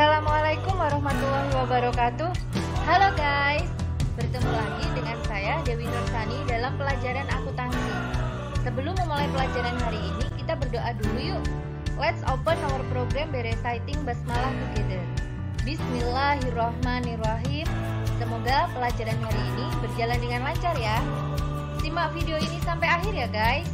Assalamualaikum warahmatullahi wabarakatuh Halo guys Bertemu lagi dengan saya Dewi Nursani dalam pelajaran akuntansi Sebelum memulai pelajaran hari ini Kita berdoa dulu yuk Let's open our program by reciting Basmalah together Bismillahirrohmanirrohim Semoga pelajaran hari ini berjalan dengan lancar ya Simak video ini sampai akhir ya guys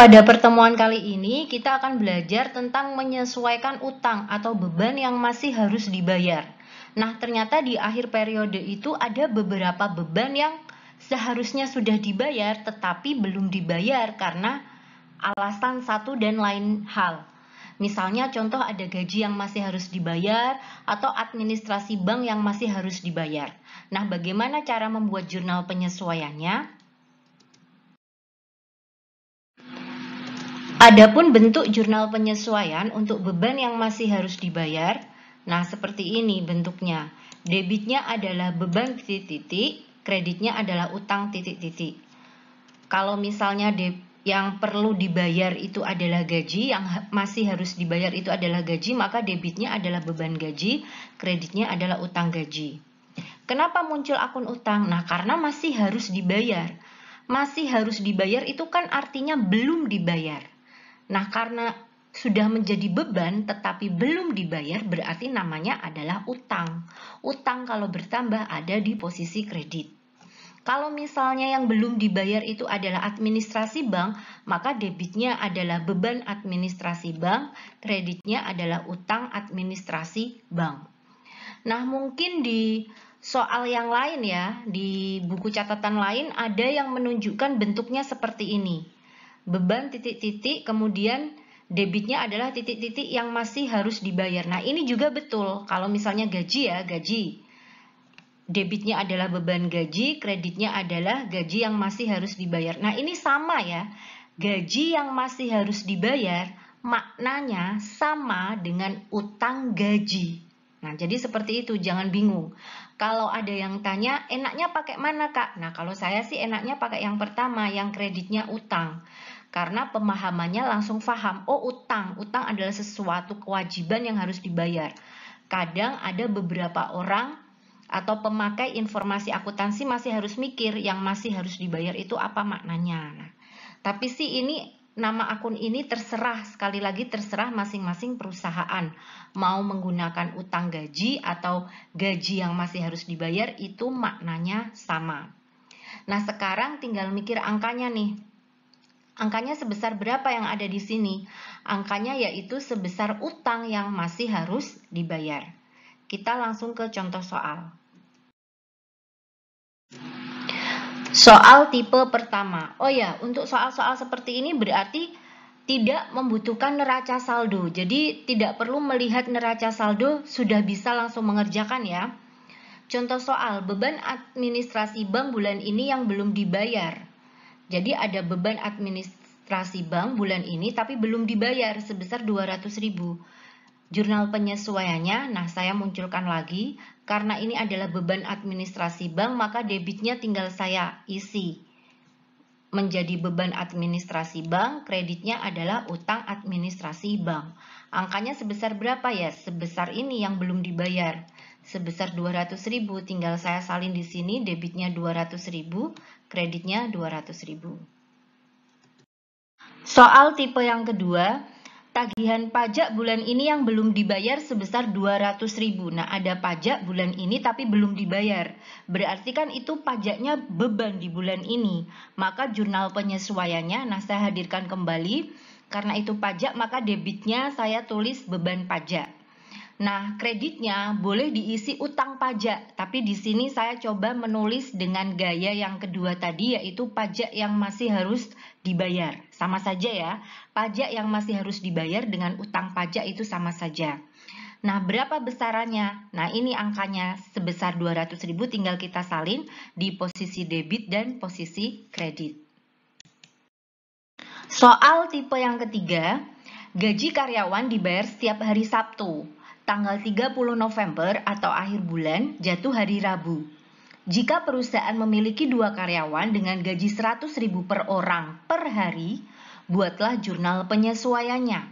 Pada pertemuan kali ini, kita akan belajar tentang menyesuaikan utang atau beban yang masih harus dibayar. Nah, ternyata di akhir periode itu ada beberapa beban yang seharusnya sudah dibayar tetapi belum dibayar karena alasan satu dan lain hal. Misalnya contoh ada gaji yang masih harus dibayar atau administrasi bank yang masih harus dibayar. Nah, bagaimana cara membuat jurnal penyesuaiannya? Adapun bentuk jurnal penyesuaian untuk beban yang masih harus dibayar, nah seperti ini bentuknya. Debitnya adalah beban titik-titik, kreditnya adalah utang titik-titik. Kalau misalnya yang perlu dibayar itu adalah gaji, yang masih harus dibayar itu adalah gaji, maka debitnya adalah beban gaji, kreditnya adalah utang gaji. Kenapa muncul akun utang? Nah, karena masih harus dibayar. Masih harus dibayar itu kan artinya belum dibayar Nah, karena sudah menjadi beban tetapi belum dibayar berarti namanya adalah utang. Utang kalau bertambah ada di posisi kredit. Kalau misalnya yang belum dibayar itu adalah administrasi bank, maka debitnya adalah beban administrasi bank, kreditnya adalah utang administrasi bank. Nah, mungkin di soal yang lain ya, di buku catatan lain ada yang menunjukkan bentuknya seperti ini beban titik-titik kemudian debitnya adalah titik-titik yang masih harus dibayar. Nah, ini juga betul. Kalau misalnya gaji ya, gaji. Debitnya adalah beban gaji, kreditnya adalah gaji yang masih harus dibayar. Nah, ini sama ya. Gaji yang masih harus dibayar maknanya sama dengan utang gaji. Nah, jadi seperti itu, jangan bingung. Kalau ada yang tanya, enaknya pakai mana kak? Nah kalau saya sih enaknya pakai yang pertama, yang kreditnya utang. Karena pemahamannya langsung faham. oh utang, utang adalah sesuatu kewajiban yang harus dibayar. Kadang ada beberapa orang atau pemakai informasi akuntansi masih harus mikir yang masih harus dibayar itu apa maknanya. Nah, tapi sih ini nama akun ini terserah sekali lagi terserah masing-masing perusahaan mau menggunakan utang gaji atau gaji yang masih harus dibayar itu maknanya sama. Nah, sekarang tinggal mikir angkanya nih. Angkanya sebesar berapa yang ada di sini? Angkanya yaitu sebesar utang yang masih harus dibayar. Kita langsung ke contoh soal. Soal tipe pertama. Oh ya, untuk soal-soal seperti ini berarti tidak membutuhkan neraca saldo. Jadi tidak perlu melihat neraca saldo, sudah bisa langsung mengerjakan ya. Contoh soal beban administrasi bank bulan ini yang belum dibayar. Jadi ada beban administrasi bank bulan ini tapi belum dibayar sebesar 200.000 jurnal penyesuaiannya, nah saya munculkan lagi, karena ini adalah beban administrasi bank, maka debitnya tinggal saya isi. Menjadi beban administrasi bank, kreditnya adalah utang administrasi bank. Angkanya sebesar berapa ya? Sebesar ini yang belum dibayar. Sebesar 200.000 tinggal saya salin di sini, debitnya 200.000, kreditnya 200.000. Soal tipe yang kedua, tagihan pajak bulan ini yang belum dibayar sebesar 200 ribu. Nah, ada pajak bulan ini tapi belum dibayar. Berarti kan itu pajaknya beban di bulan ini. Maka jurnal penyesuaiannya, nah saya hadirkan kembali. Karena itu pajak, maka debitnya saya tulis beban pajak. Nah, kreditnya boleh diisi utang pajak, tapi di sini saya coba menulis dengan gaya yang kedua tadi, yaitu pajak yang masih harus dibayar. Sama saja ya, pajak yang masih harus dibayar dengan utang pajak itu sama saja. Nah, berapa besarannya? Nah, ini angkanya sebesar 200 ribu tinggal kita salin di posisi debit dan posisi kredit. Soal tipe yang ketiga, gaji karyawan dibayar setiap hari Sabtu tanggal 30 November atau akhir bulan jatuh hari Rabu. Jika perusahaan memiliki dua karyawan dengan gaji 100 ribu per orang per hari, buatlah jurnal penyesuaiannya.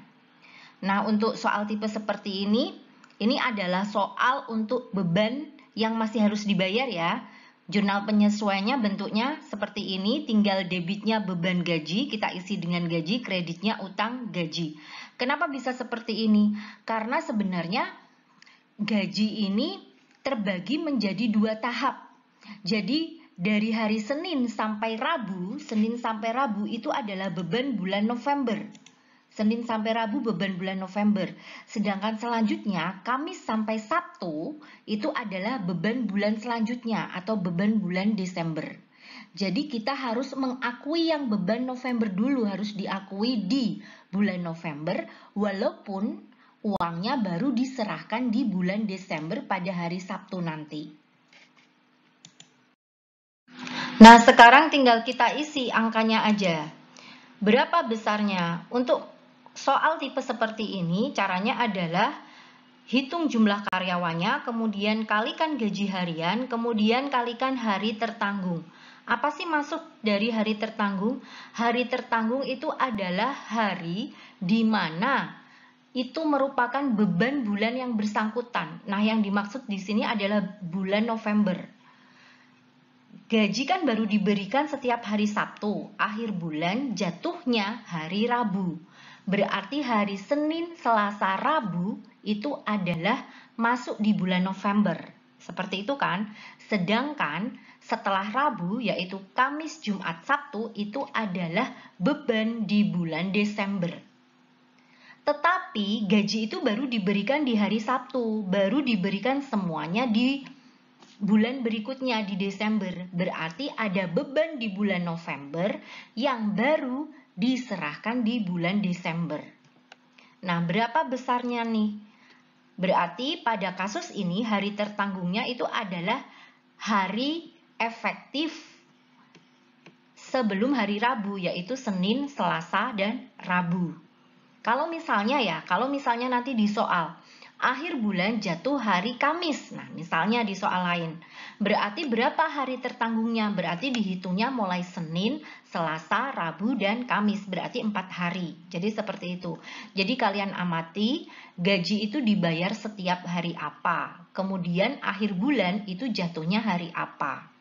Nah, untuk soal tipe seperti ini, ini adalah soal untuk beban yang masih harus dibayar ya. Jurnal penyesuaiannya bentuknya seperti ini, tinggal debitnya beban gaji, kita isi dengan gaji, kreditnya utang gaji. Kenapa bisa seperti ini? Karena sebenarnya gaji ini terbagi menjadi dua tahap. Jadi dari hari Senin sampai Rabu, Senin sampai Rabu itu adalah beban bulan November. Senin sampai Rabu beban bulan November. Sedangkan selanjutnya Kamis sampai Sabtu itu adalah beban bulan selanjutnya atau beban bulan Desember. Jadi kita harus mengakui yang beban November dulu harus diakui di bulan November walaupun uangnya baru diserahkan di bulan Desember pada hari Sabtu nanti. Nah, sekarang tinggal kita isi angkanya aja. Berapa besarnya? Untuk soal tipe seperti ini caranya adalah hitung jumlah karyawannya, kemudian kalikan gaji harian, kemudian kalikan hari tertanggung. Apa sih masuk dari hari tertanggung? Hari tertanggung itu adalah hari di mana itu merupakan beban bulan yang bersangkutan. Nah, yang dimaksud di sini adalah bulan November. Gaji kan baru diberikan setiap hari Sabtu, akhir bulan jatuhnya hari Rabu. Berarti hari Senin, Selasa, Rabu itu adalah masuk di bulan November. Seperti itu kan? Sedangkan setelah Rabu yaitu Kamis, Jumat, Sabtu itu adalah beban di bulan Desember. Tetapi gaji itu baru diberikan di hari Sabtu, baru diberikan semuanya di bulan berikutnya di Desember. Berarti ada beban di bulan November yang baru diserahkan di bulan Desember. Nah, berapa besarnya nih? Berarti pada kasus ini hari tertanggungnya itu adalah hari efektif sebelum hari Rabu, yaitu Senin, Selasa, dan Rabu. Kalau misalnya ya, kalau misalnya nanti di soal, akhir bulan jatuh hari Kamis. Nah, misalnya di soal lain. Berarti berapa hari tertanggungnya? Berarti dihitungnya mulai Senin, Selasa, Rabu, dan Kamis. Berarti empat hari. Jadi seperti itu. Jadi kalian amati gaji itu dibayar setiap hari apa. Kemudian akhir bulan itu jatuhnya hari apa.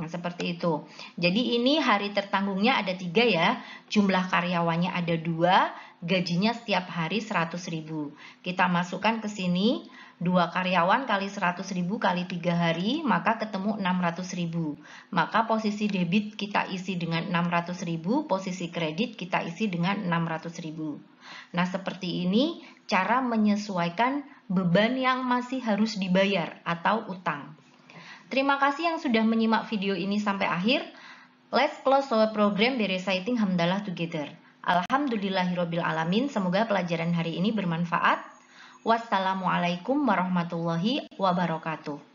Nah, seperti itu. Jadi ini hari tertanggungnya ada tiga ya, jumlah karyawannya ada dua, gajinya setiap hari 100 ribu. Kita masukkan ke sini, dua karyawan kali 100 ribu kali tiga hari, maka ketemu 600 ribu. Maka posisi debit kita isi dengan 600 ribu, posisi kredit kita isi dengan 600 ribu. Nah, seperti ini cara menyesuaikan beban yang masih harus dibayar atau utang. Terima kasih yang sudah menyimak video ini sampai akhir. Let's close our program by reciting Hamdalah together. Alhamdulillahirabbil alamin. Semoga pelajaran hari ini bermanfaat. Wassalamualaikum warahmatullahi wabarakatuh.